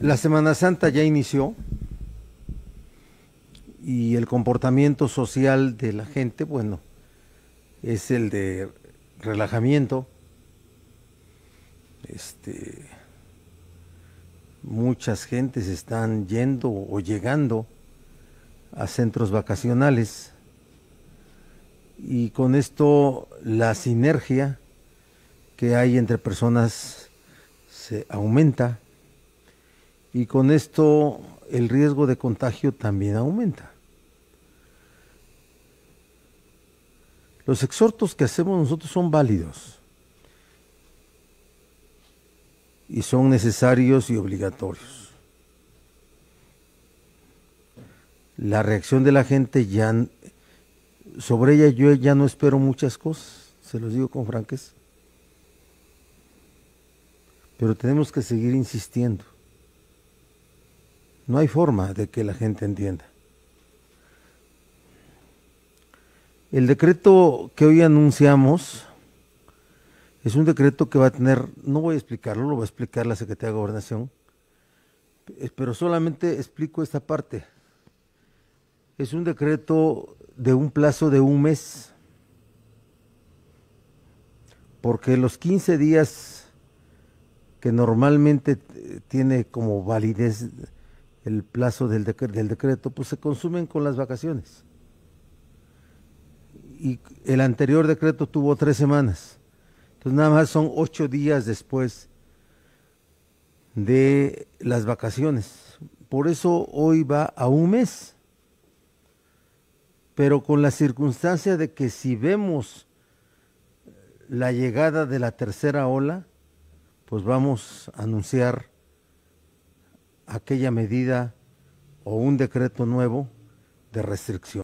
La Semana Santa ya inició y el comportamiento social de la gente, bueno, es el de relajamiento, este, muchas gentes están yendo o llegando a centros vacacionales y con esto la sinergia que hay entre personas se aumenta y con esto el riesgo de contagio también aumenta. Los exhortos que hacemos nosotros son válidos y son necesarios y obligatorios. La reacción de la gente ya sobre ella yo ya no espero muchas cosas, se los digo con franqueza. Pero tenemos que seguir insistiendo. No hay forma de que la gente entienda. El decreto que hoy anunciamos es un decreto que va a tener, no voy a explicarlo, lo va a explicar la Secretaría de Gobernación, pero solamente explico esta parte. Es un decreto de un plazo de un mes, porque los 15 días que normalmente tiene como validez el plazo del, del decreto, pues se consumen con las vacaciones. Y el anterior decreto tuvo tres semanas. Entonces nada más son ocho días después de las vacaciones. Por eso hoy va a un mes. Pero con la circunstancia de que si vemos la llegada de la tercera ola, pues vamos a anunciar aquella medida o un decreto nuevo de restricción.